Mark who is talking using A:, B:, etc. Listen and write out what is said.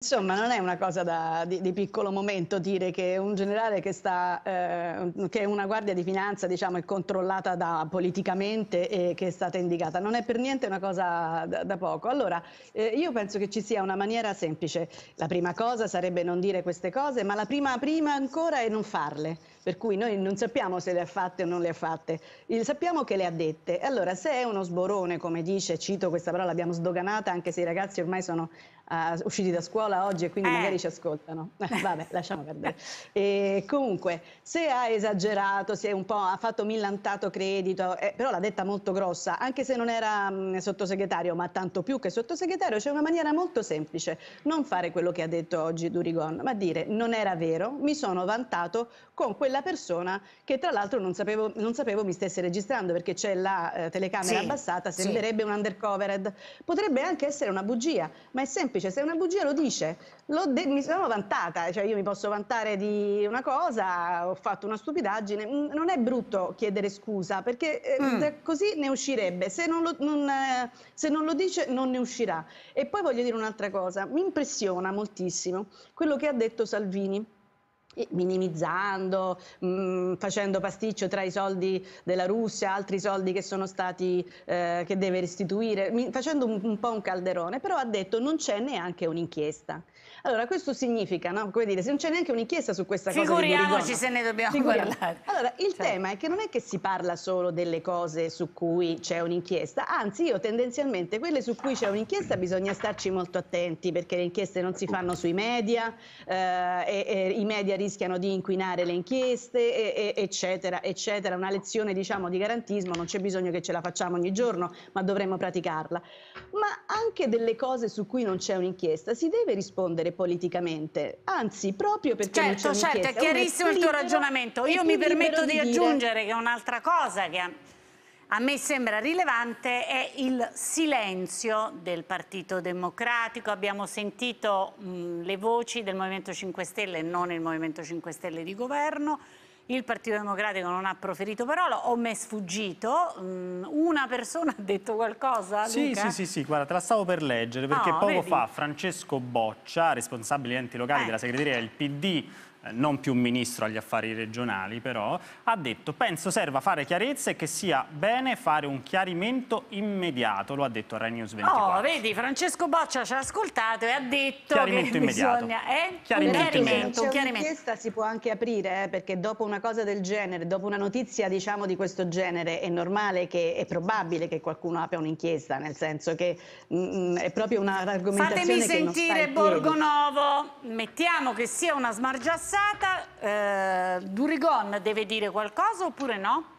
A: Insomma, non è una cosa da, di, di, piccolo momento dire che un generale che, sta, eh, che una guardia di finanza diciamo, è controllata da, politicamente e che è stata indicata, non è per niente una cosa da, da poco. Allora, eh, io penso che ci sia una maniera semplice. La prima cosa sarebbe non dire queste cose, ma la prima prima ancora è non farle per cui noi non sappiamo se le ha fatte o non le ha fatte, Il, sappiamo che le ha dette. Allora, se è uno sborone, come dice, cito questa parola, l'abbiamo sdoganata, anche se i ragazzi ormai sono uh, usciti da scuola oggi e quindi eh. magari ci ascoltano. Eh, vabbè, lasciamo perdere. E comunque, se ha esagerato, se un po' ha fatto millantato credito, eh, però l'ha detta molto grossa, anche se non era mh, mm, sottosegretario, ma tanto più che sottosegretario, c'è una maniera molto semplice, non fare quello che ha detto oggi Durigon, ma dire non era vero, mi sono vantato con quella quella persona che tra l'altro non sapevo, non sapevo mi stesse registrando perché c'è la eh, telecamera sì, abbassata, sembrerebbe sì. un undercovered. Potrebbe anche essere una bugia, ma è semplice, se è una bugia lo dice. Lo mi sono vantata, cioè io mi posso vantare di una cosa, ho fatto una stupidaggine. Mm, non è brutto chiedere scusa perché eh, mm. così ne uscirebbe. Se non, lo, non, eh, se non lo dice non ne uscirà. E poi voglio dire un'altra cosa, mi impressiona moltissimo quello che ha detto Salvini minimizzando, mh, mm, facendo pasticcio tra i soldi della Russia, altri soldi che sono stati, eh, che deve restituire, mi, facendo un, un, po' un calderone, però ha detto non c'è neanche un'inchiesta. Allora questo significa, no? come dire, se non c'è neanche un'inchiesta su questa Figuriamoci cosa... Figuriamoci se ne dobbiamo Figuriamo. parlare. Allora, il cioè. tema è che non è che si parla solo delle cose su cui c'è un'inchiesta, anzi io tendenzialmente quelle su cui c'è un'inchiesta bisogna starci molto attenti perché le inchieste non si fanno sui media eh, e, e i media rischiano rischiano di inquinare le inchieste, e, e, eccetera, eccetera. Una lezione diciamo, di garantismo, non c'è bisogno che ce la facciamo ogni giorno, ma dovremmo praticarla. Ma anche delle cose su cui non c'è un'inchiesta si deve rispondere politicamente, anzi proprio perché certo, non c'è Certo, certo, è chiarissimo è il tuo ragionamento. Io mi permetto di, di aggiungere
B: che un'altra cosa che a me sembra rilevante è il silenzio del Partito Democratico. Abbiamo sentito mh, mm, le voci del Movimento 5 Stelle, e non il Movimento 5 Stelle di governo. Il Partito Democratico non ha proferito parola, o mi è sfuggito. Mh, mm, una persona ha detto qualcosa, sì, sì, sì,
C: sì, guarda, te la stavo per leggere, perché oh, poco vedi? fa Francesco Boccia, responsabile di enti locali eh. della segreteria del PD, eh, non più ministro agli affari regionali però, ha detto penso serva fare chiarezza e che sia bene fare un chiarimento immediato, lo ha detto a Rai News
B: 24. Oh, vedi, Francesco Boccia ci ha ascoltato e ha detto chiarimento che
C: immediato. bisogna... Eh? Chiarimento, un chiarimento immediato.
A: Un'inchiesta si può anche aprire, eh, perché dopo una cosa del genere, dopo una notizia diciamo di questo genere, è normale che, è probabile che qualcuno apra un'inchiesta, nel senso che mh, mm, mm, è proprio un'argomentazione Fatemi che non sta Fatemi sentire Borgonovo,
B: mettiamo che sia una smargiazione passata, eh, Durigon deve dire qualcosa oppure no?